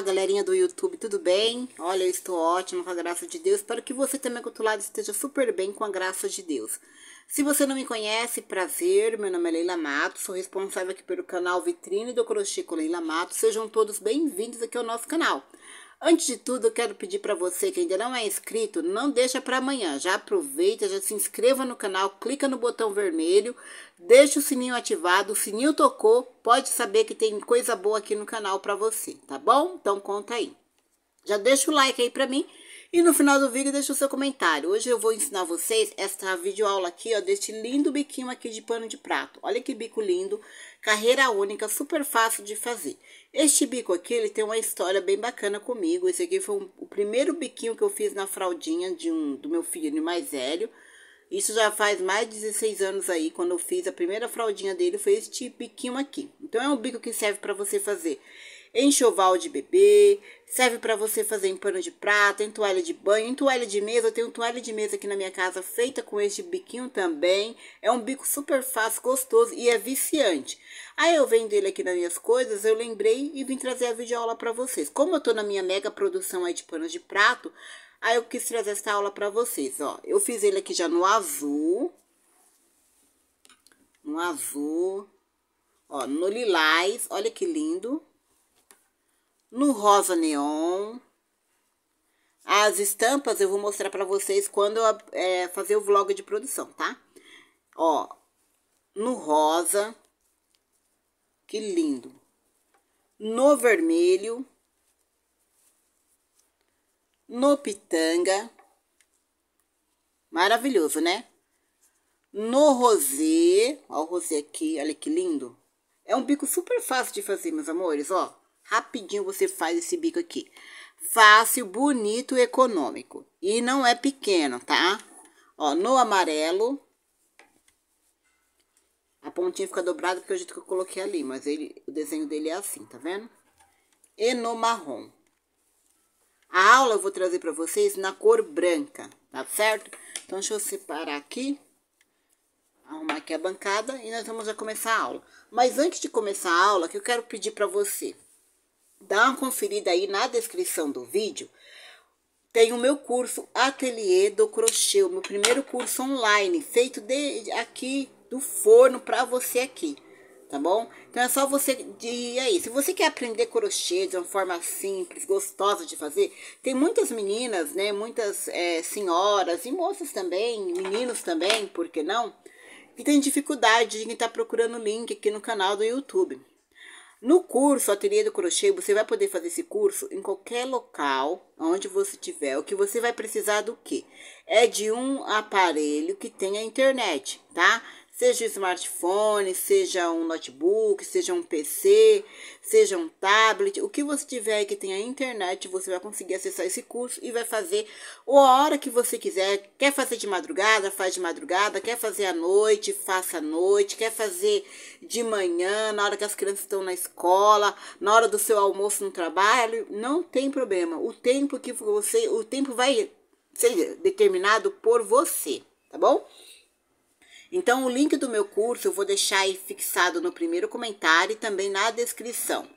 Olá, galerinha do YouTube, tudo bem? Olha, eu estou ótima com a graça de Deus. Espero que você também, do outro lado, esteja super bem com a graça de Deus. Se você não me conhece, prazer, meu nome é Leila Mato, sou responsável aqui pelo canal Vitrine do Crochê com Leila Mato. Sejam todos bem-vindos aqui ao nosso canal. Antes de tudo, eu quero pedir para você que ainda não é inscrito, não deixa para amanhã. Já aproveita, já se inscreva no canal, clica no botão vermelho, deixa o sininho ativado. O sininho tocou, pode saber que tem coisa boa aqui no canal para você, tá bom? Então conta aí. Já deixa o like aí para mim e no final do vídeo deixa o seu comentário. Hoje eu vou ensinar vocês esta videoaula aqui, ó, deste lindo biquinho aqui de pano de prato. Olha que bico lindo, carreira única, super fácil de fazer. Este bico aqui, ele tem uma história bem bacana comigo. Esse aqui foi um, o primeiro biquinho que eu fiz na fraldinha de um, do meu filho mais velho. Isso já faz mais de 16 anos aí, quando eu fiz a primeira fraldinha dele, foi este biquinho aqui. Então, é um bico que serve para você fazer enxoval de bebê, serve para você fazer em pano de prato, em toalha de banho, em toalha de mesa. Eu tenho toalha de mesa aqui na minha casa feita com este biquinho também. É um bico super fácil, gostoso e é viciante. Aí eu vendo ele aqui nas minhas coisas, eu lembrei e vim trazer a videoaula para vocês. Como eu tô na minha mega produção aí de panos de prato, aí eu quis trazer essa aula para vocês, ó. Eu fiz ele aqui já no azul. No azul. Ó, no lilás, olha que lindo no rosa neon. As estampas eu vou mostrar para vocês quando eu é, fazer o vlog de produção, tá? Ó, no rosa, que lindo. No vermelho, no pitanga, maravilhoso, né? No rosê. ó o rosê aqui, olha que lindo. É um bico super fácil de fazer, meus amores, ó. Rapidinho você faz esse bico aqui. Fácil, bonito e econômico. E não é pequeno, tá? Ó, no amarelo. A pontinha fica dobrada porque é o jeito que eu coloquei ali. Mas ele, o desenho dele é assim, tá vendo? E no marrom. A aula eu vou trazer para vocês na cor branca, tá certo? Então, deixa eu separar aqui arrumar aqui a bancada e nós vamos já começar a aula. Mas antes de começar a aula, que eu quero pedir para você, dá uma conferida aí na descrição do vídeo. Tem o meu curso Ateliê do Crochê, o meu primeiro curso online, feito de, aqui do forno para você aqui, tá bom? Então é só você ir aí. Se você quer aprender crochê de uma forma simples, gostosa de fazer, tem muitas meninas, né? Muitas é, senhoras e moças também, meninos também, por que não? Que tem dificuldade em estar tá procurando o link aqui no canal do YouTube. No curso Ateliê do Crochê, você vai poder fazer esse curso em qualquer local, onde você tiver. O que você vai precisar do quê? É de um aparelho que tenha internet, tá? seja um smartphone, seja um notebook, seja um PC, seja um tablet, o que você tiver aí que tenha internet, você vai conseguir acessar esse curso e vai fazer a hora que você quiser. Quer fazer de madrugada, faz de madrugada, quer fazer à noite, faça à noite, quer fazer de manhã, na hora que as crianças estão na escola, na hora do seu almoço no trabalho, não tem problema. O tempo que você, o tempo vai ser determinado por você, tá bom? Então, o link do meu curso eu vou deixar aí fixado no primeiro comentário e também na descrição.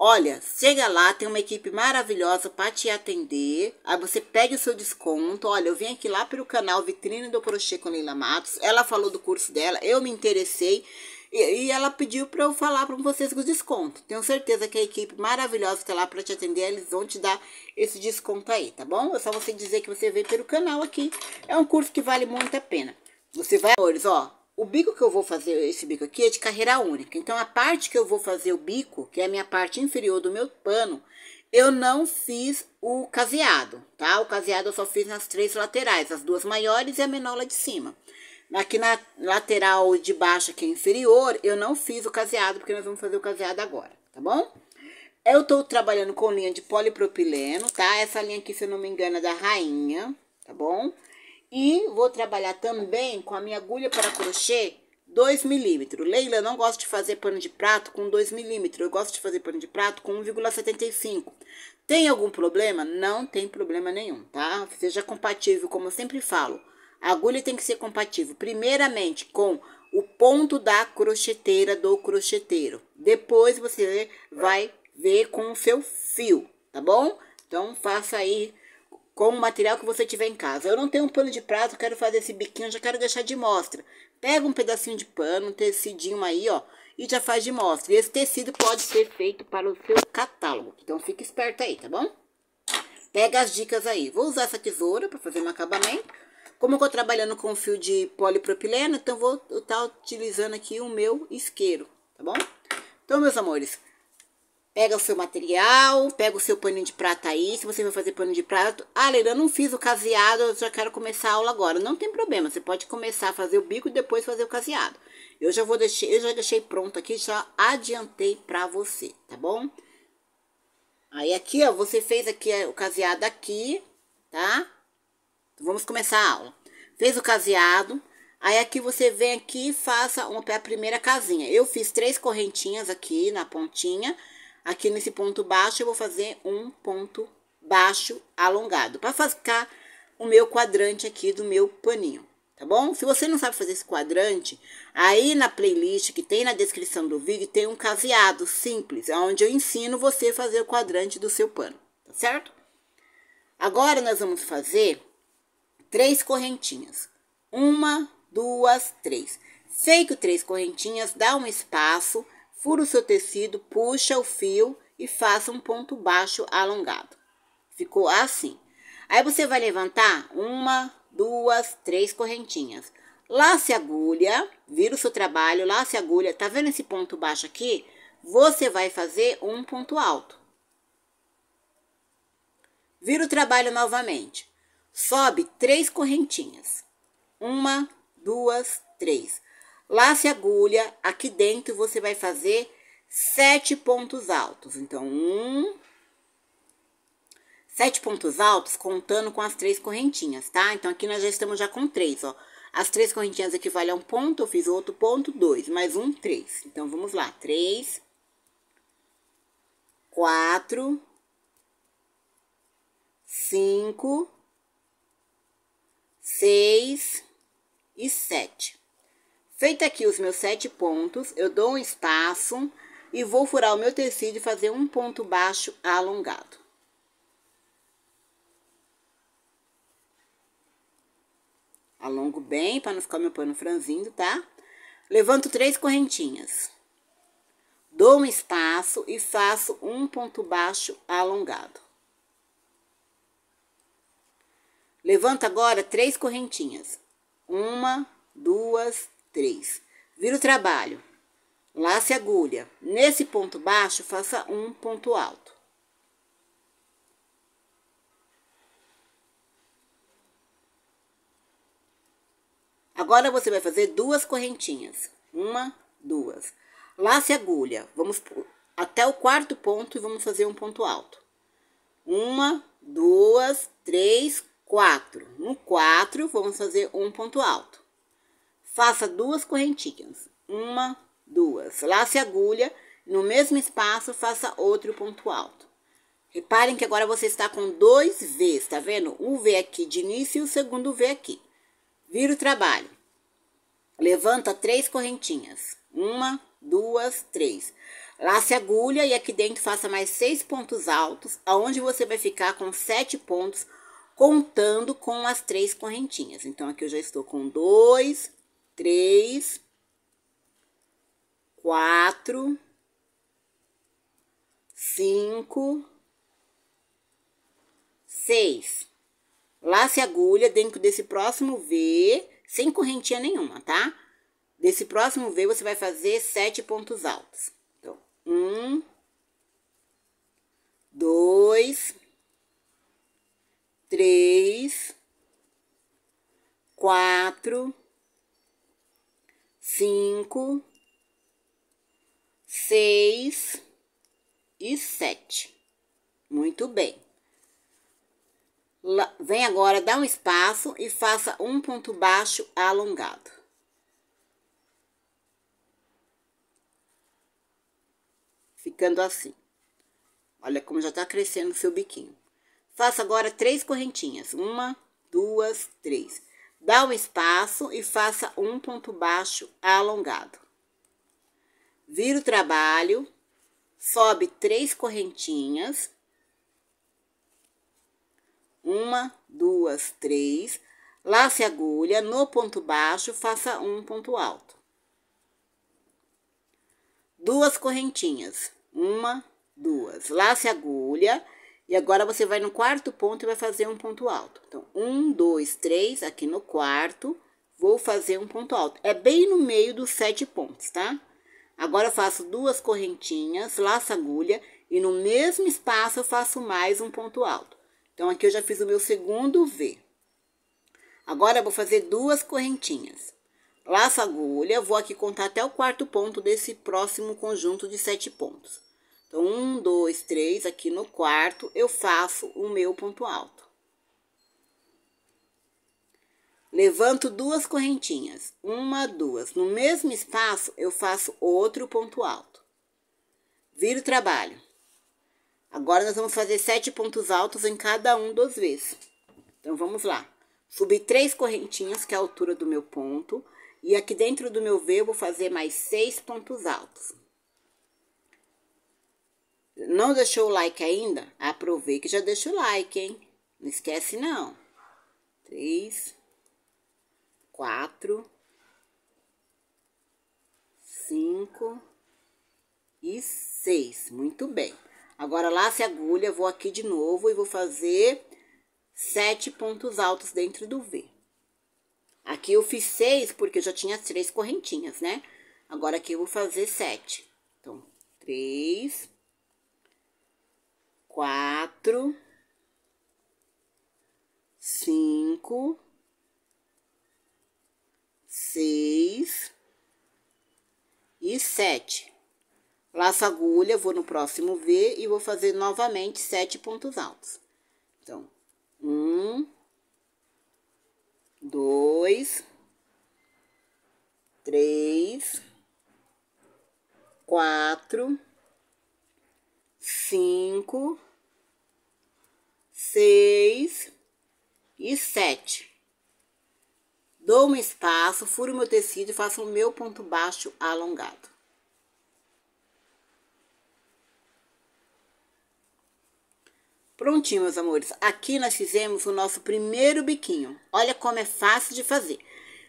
Olha, chega lá, tem uma equipe maravilhosa para te atender. Aí você pega o seu desconto. Olha, eu vim aqui lá pelo canal Vitrine do Crochê com Leila Matos. Ela falou do curso dela, eu me interessei. E, e ela pediu para eu falar para vocês o desconto. Tenho certeza que a equipe maravilhosa que tá lá para te atender, eles vão te dar esse desconto aí, tá bom? É só você dizer que você veio pelo canal aqui. É um curso que vale muito a pena. Você vai, amores, ó, o bico que eu vou fazer, esse bico aqui, é de carreira única. Então, a parte que eu vou fazer o bico, que é a minha parte inferior do meu pano, eu não fiz o caseado, tá? O caseado eu só fiz nas três laterais, as duas maiores e a menor lá de cima. Aqui na lateral de baixo, que é inferior, eu não fiz o caseado, porque nós vamos fazer o caseado agora, tá bom? Eu tô trabalhando com linha de polipropileno, tá? Essa linha aqui, se eu não me engano, é da rainha, tá bom? E vou trabalhar também com a minha agulha para crochê 2 milímetros. Leila, eu não gosto de fazer pano de prato com 2 milímetros, eu gosto de fazer pano de prato com 1,75. Tem algum problema? Não tem problema nenhum, tá? Seja compatível, como eu sempre falo. A agulha tem que ser compatível, primeiramente, com o ponto da crocheteira do crocheteiro. Depois você vai ver com o seu fio, tá bom? Então, faça aí com o material que você tiver em casa. Eu não tenho um pano de prato, quero fazer esse biquinho, já quero deixar de mostra. Pega um pedacinho de pano, um tecidinho aí, ó, e já faz de mostra. E esse tecido pode ser feito para o seu catálogo. Então fique esperto aí, tá bom? Pega as dicas aí. Vou usar essa tesoura para fazer um acabamento. Como eu estou trabalhando com fio de polipropileno, então vou estar tá utilizando aqui o meu isqueiro, tá bom? Então, meus amores, Pega o seu material, pega o seu paninho de prata aí, se você vai fazer pano de prata. Ah, Leila, eu não fiz o caseado, eu já quero começar a aula agora. Não tem problema, você pode começar a fazer o bico e depois fazer o caseado. Eu já vou deixar, eu já deixei pronto aqui, já adiantei pra você, tá bom? Aí aqui, ó, você fez aqui é, o caseado aqui, tá? Então, vamos começar a aula. Fez o caseado, Aí aqui você vem aqui e faça uma, a primeira casinha. Eu fiz três correntinhas aqui na pontinha. Aqui nesse ponto baixo, eu vou fazer um ponto baixo alongado, para ficar o meu quadrante aqui do meu paninho, tá bom? Se você não sabe fazer esse quadrante, aí na playlist que tem na descrição do vídeo, tem um caseado simples, onde eu ensino você a fazer o quadrante do seu pano, tá certo? Agora, nós vamos fazer três correntinhas. Uma, duas, três. Feito três correntinhas, dá um espaço fura o seu tecido, puxa o fio e faça um ponto baixo alongado. Ficou assim. Aí você vai levantar uma, duas, três correntinhas. Lace agulha, vira o seu trabalho, lace agulha. Tá vendo esse ponto baixo aqui? Você vai fazer um ponto alto. Vira o trabalho novamente. Sobe três correntinhas. Uma, duas, três. Lace agulha, aqui dentro você vai fazer sete pontos altos. Então, um, sete pontos altos contando com as três correntinhas, tá? Então, aqui nós já estamos já com três, ó. As três correntinhas equivalem a um ponto, eu fiz outro ponto, dois, mais um, três. Então, vamos lá, três, quatro, cinco, seis e sete. Feito aqui os meus sete pontos, eu dou um espaço e vou furar o meu tecido e fazer um ponto baixo alongado. Alongo bem para não ficar meu pano franzindo, tá? Levanto três correntinhas. Dou um espaço e faço um ponto baixo alongado. Levanto agora três correntinhas. Uma, duas, 3. Vira o trabalho. Lace a agulha. Nesse ponto baixo, faça um ponto alto. Agora você vai fazer duas correntinhas. Uma, duas. Lace a agulha. Vamos até o quarto ponto e vamos fazer um ponto alto. Uma, duas, três, quatro. No quatro, vamos fazer um ponto alto. Faça duas correntinhas, uma, duas. Lace a agulha, no mesmo espaço faça outro ponto alto. Reparem que agora você está com dois Vs, tá vendo? Um V aqui de início e o segundo V aqui. Vira o trabalho. Levanta três correntinhas. Uma, duas, três. Lace a agulha e aqui dentro faça mais seis pontos altos, aonde você vai ficar com sete pontos, contando com as três correntinhas. Então, aqui eu já estou com dois, três, quatro, cinco, seis. Lace a agulha dentro desse próximo V, sem correntinha nenhuma, tá? Desse próximo V, você vai fazer sete pontos altos. Então, um, dois, três, quatro, cinco, seis e sete. Muito bem. Lá, vem agora, dá um espaço e faça um ponto baixo alongado. Ficando assim. Olha como já está crescendo o seu biquinho. Faça agora três correntinhas. Uma, duas, três. Dá um espaço e faça um ponto baixo alongado. Vira o trabalho, sobe três correntinhas. Uma, duas, três. Lace a agulha, no ponto baixo, faça um ponto alto. Duas correntinhas. Uma, duas. Lace a agulha e agora você vai no quarto ponto e vai fazer um ponto alto. Então, um, dois, três, aqui no quarto, vou fazer um ponto alto. É bem no meio dos sete pontos, tá? Agora eu faço duas correntinhas, laço agulha e no mesmo espaço eu faço mais um ponto alto. Então, aqui eu já fiz o meu segundo V. Agora, eu vou fazer duas correntinhas. Laço agulha, vou aqui contar até o quarto ponto desse próximo conjunto de sete pontos. Então, um, dois, três, aqui no quarto, eu faço o meu ponto alto. Levanto duas correntinhas, uma, duas. No mesmo espaço, eu faço outro ponto alto. Viro o trabalho. Agora, nós vamos fazer sete pontos altos em cada um dos vezes. Então, vamos lá. Subi três correntinhas, que é a altura do meu ponto. E aqui dentro do meu V, eu vou fazer mais seis pontos altos. Não deixou o like ainda? Aproveita que já deixa o like, hein? Não esquece, não. Três, quatro, cinco e seis. Muito bem. Agora, lace a agulha, vou aqui de novo e vou fazer sete pontos altos dentro do V. Aqui eu fiz seis, porque eu já tinha as três correntinhas, né? Agora, aqui eu vou fazer sete. Então, três quatro, cinco, seis e sete. Laço agulha, vou no próximo V e vou fazer novamente sete pontos altos. Então, um, dois, três, quatro, cinco 6 e 7. Dou um espaço, furo meu tecido e faço o meu ponto baixo alongado. Prontinho, meus amores. Aqui nós fizemos o nosso primeiro biquinho. Olha como é fácil de fazer.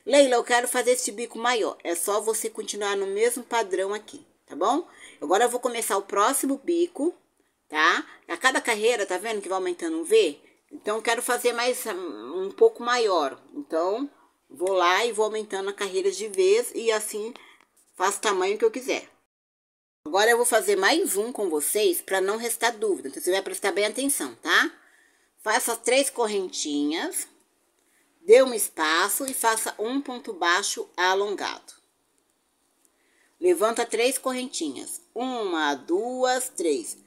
Leila, eu quero fazer esse bico maior. É só você continuar no mesmo padrão aqui, tá bom? Agora eu vou começar o próximo bico tá? A cada carreira, tá vendo que vai aumentando um V? Então, quero fazer mais hum, um pouco maior. Então, vou lá e vou aumentando a carreira de vez e assim faço o tamanho que eu quiser. Agora, eu vou fazer mais um com vocês para não restar dúvida. Então, você vai prestar bem atenção, tá? Faça três correntinhas, dê um espaço e faça um ponto baixo alongado. Levanta três correntinhas. Uma, duas, três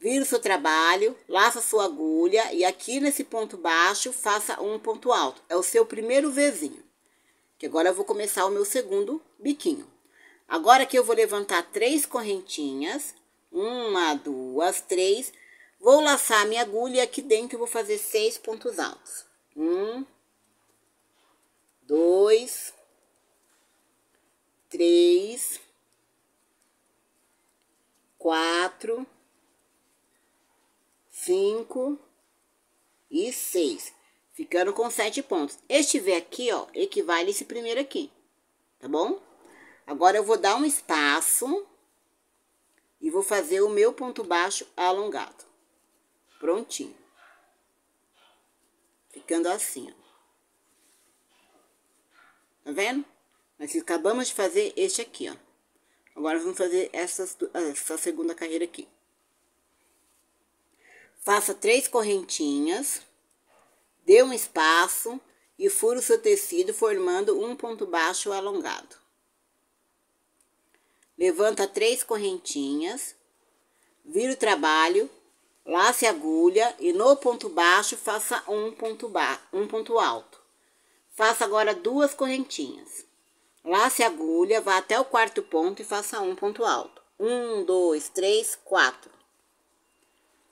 Vira o seu trabalho, laça sua agulha e aqui nesse ponto baixo faça um ponto alto. É o seu primeiro vizinho. Que agora eu vou começar o meu segundo biquinho. Agora que eu vou levantar três correntinhas, uma, duas, três. Vou laçar minha agulha e aqui dentro vou fazer seis pontos altos. Um, dois, três, quatro. 5 e 6. Ficando com 7 pontos. Este V aqui, ó, equivale a esse primeiro aqui. Tá bom? Agora, eu vou dar um espaço e vou fazer o meu ponto baixo alongado. Prontinho. Ficando assim, ó. Tá vendo? Nós acabamos de fazer este aqui, ó. Agora, vamos fazer essa, essa segunda carreira aqui. Faça três correntinhas, dê um espaço e fure o seu tecido formando um ponto baixo alongado. Levanta três correntinhas, vira o trabalho, lace a agulha e no ponto baixo faça um ponto, ba um ponto alto. Faça agora duas correntinhas. Lace a agulha, vá até o quarto ponto e faça um ponto alto. Um, dois, três, quatro.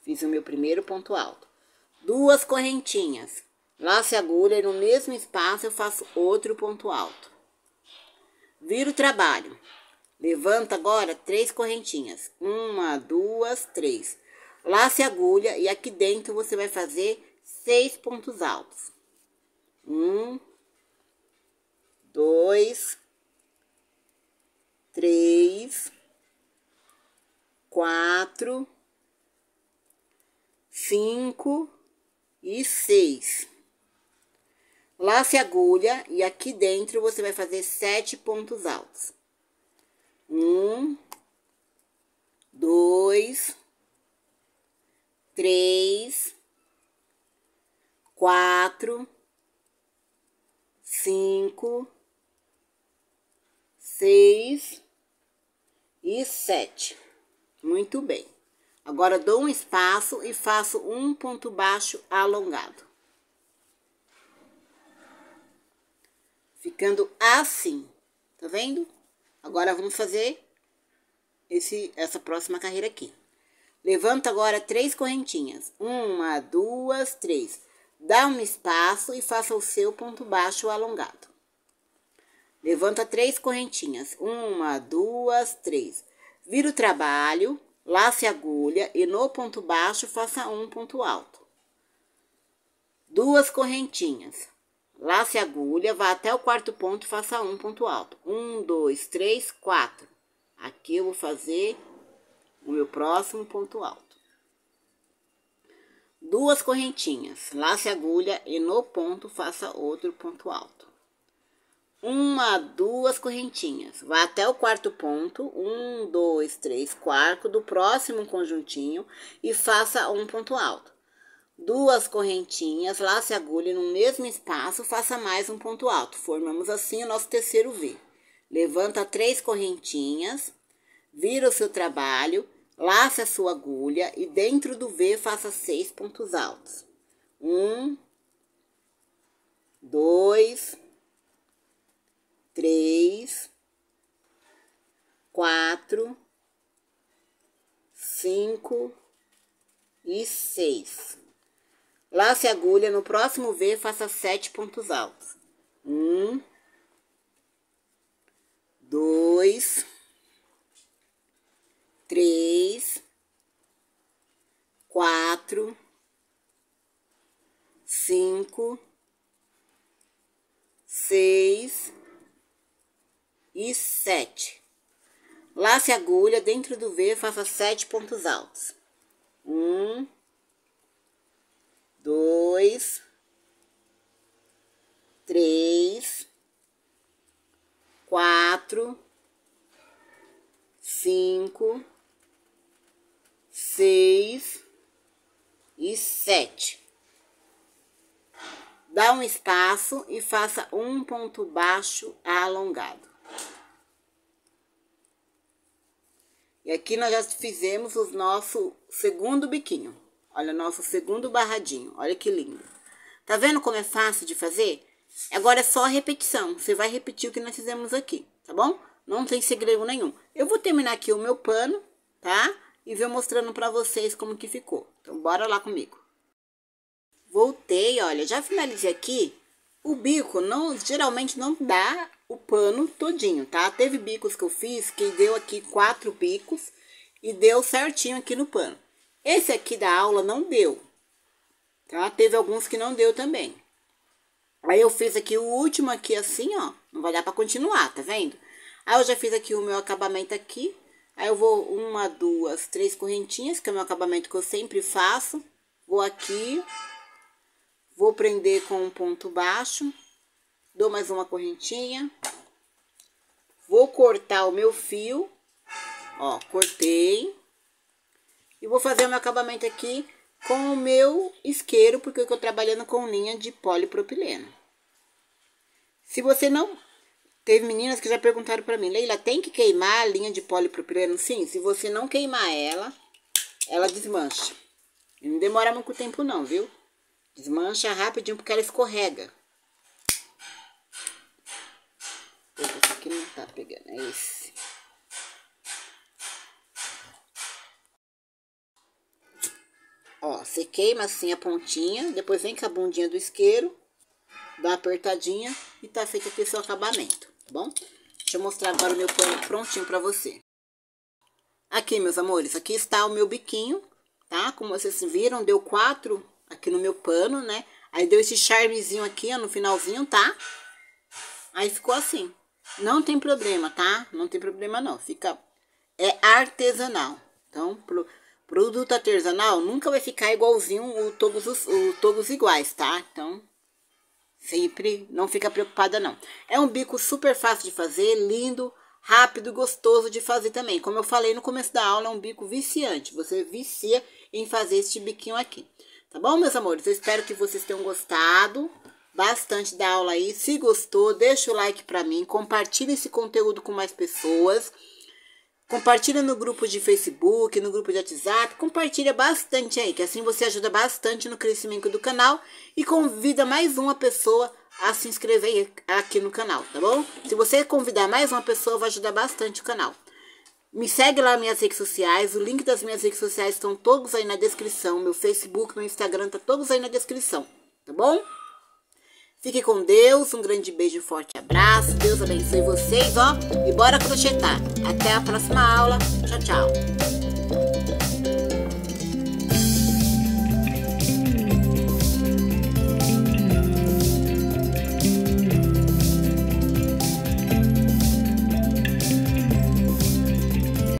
Fiz o meu primeiro ponto alto. Duas correntinhas. Laço a agulha e no mesmo espaço eu faço outro ponto alto. Viro o trabalho. Levanta agora três correntinhas. Uma, duas, três. laço a agulha e aqui dentro você vai fazer seis pontos altos. Um, dois, três, quatro, 5 e 6. Lace a agulha e aqui dentro você vai fazer sete pontos altos. Um, dois, três, quatro, cinco, seis e sete. Muito bem. Agora dou um espaço e faço um ponto baixo alongado. Ficando assim, tá vendo? Agora vamos fazer esse, essa próxima carreira aqui. Levanta agora três correntinhas. Uma, duas, três. Dá um espaço e faça o seu ponto baixo alongado. Levanta três correntinhas. Uma, duas, três. Vira o trabalho Lace a agulha e no ponto baixo faça um ponto alto. Duas correntinhas. Lace a agulha, vá até o quarto ponto, e faça um ponto alto. Um, dois, três, quatro. Aqui eu vou fazer o meu próximo ponto alto. Duas correntinhas. Lace a agulha e no ponto faça outro ponto alto uma, duas correntinhas. Vai até o quarto ponto, um, dois, três, quatro, do próximo conjuntinho e faça um ponto alto. Duas correntinhas, lace a agulha no mesmo espaço, faça mais um ponto alto. Formamos assim o nosso terceiro V. Levanta três correntinhas, vira o seu trabalho, lace a sua agulha e dentro do V faça seis pontos altos. Um, dois, três três, quatro, cinco e seis. Lace a agulha, no próximo V faça sete pontos altos. Passe a agulha dentro do V, faça sete pontos altos. Um, dois, três, quatro, cinco, seis e sete. Dá um espaço e faça um ponto baixo alongado. E aqui nós já fizemos o nosso segundo biquinho. Olha, nosso segundo barradinho. Olha que lindo. Tá vendo como é fácil de fazer? Agora é só a repetição. Você vai repetir o que nós fizemos aqui, tá bom? Não tem segredo nenhum. Eu vou terminar aqui o meu pano, tá? E vou mostrando pra vocês como que ficou. Então, bora lá comigo. Voltei, olha, já finalizei aqui. O bico não, geralmente não dá o pano todinho, tá? Teve bicos que eu fiz que deu aqui quatro bicos e deu certinho aqui no pano. Esse aqui da aula não deu, tá? Teve alguns que não deu também. Aí eu fiz aqui o último aqui assim, ó, não vai dar pra continuar, tá vendo? Aí eu já fiz aqui o meu acabamento aqui, aí eu vou uma, duas, três correntinhas, que é o meu acabamento que eu sempre faço. Vou aqui, vou prender com um ponto baixo, Dou mais uma correntinha. Vou cortar o meu fio. Ó, cortei. E vou fazer o meu acabamento aqui com o meu isqueiro, porque eu estou trabalhando com linha de polipropileno. Se você não... Teve meninas que já perguntaram para mim, Leila, tem que queimar a linha de polipropileno? Sim, se você não queimar ela, ela desmancha. E não demora muito tempo não, viu? Desmancha rapidinho porque ela escorrega. Esse aqui não tá pegando, é esse. Ó, você queima assim a pontinha, depois vem com a bundinha do isqueiro, dá apertadinha e tá feito aqui o seu acabamento, tá bom? Deixa eu mostrar agora o meu pano prontinho pra você. Aqui, meus amores, aqui está o meu biquinho, tá? Como vocês viram, deu quatro aqui no meu pano, né? Aí deu esse charmezinho aqui, ó, no finalzinho, tá? Aí ficou assim. Não tem problema, tá? Não tem problema não, fica... É artesanal. Então, pro, produto artesanal nunca vai ficar igualzinho ou todos, os, ou todos iguais, tá? Então, sempre não fica preocupada não. É um bico super fácil de fazer, lindo, rápido, gostoso de fazer também. Como eu falei no começo da aula, é um bico viciante. Você vicia em fazer este biquinho aqui. Tá bom, meus amores? Eu espero que vocês tenham gostado bastante da aula aí. Se gostou, deixa o like para mim, compartilha esse conteúdo com mais pessoas. Compartilha no grupo de Facebook, no grupo de WhatsApp, compartilha bastante aí, que assim você ajuda bastante no crescimento do canal e convida mais uma pessoa a se inscrever aqui no canal, tá bom? Se você convidar mais uma pessoa, vai ajudar bastante o canal. Me segue lá nas minhas redes sociais, o link das minhas redes sociais estão todos aí na descrição, meu Facebook, meu Instagram, tá todos aí na descrição, tá bom? Fique com Deus, um grande beijo, forte abraço. Deus abençoe vocês, ó. E bora crochetar. Até a próxima aula. Tchau, tchau.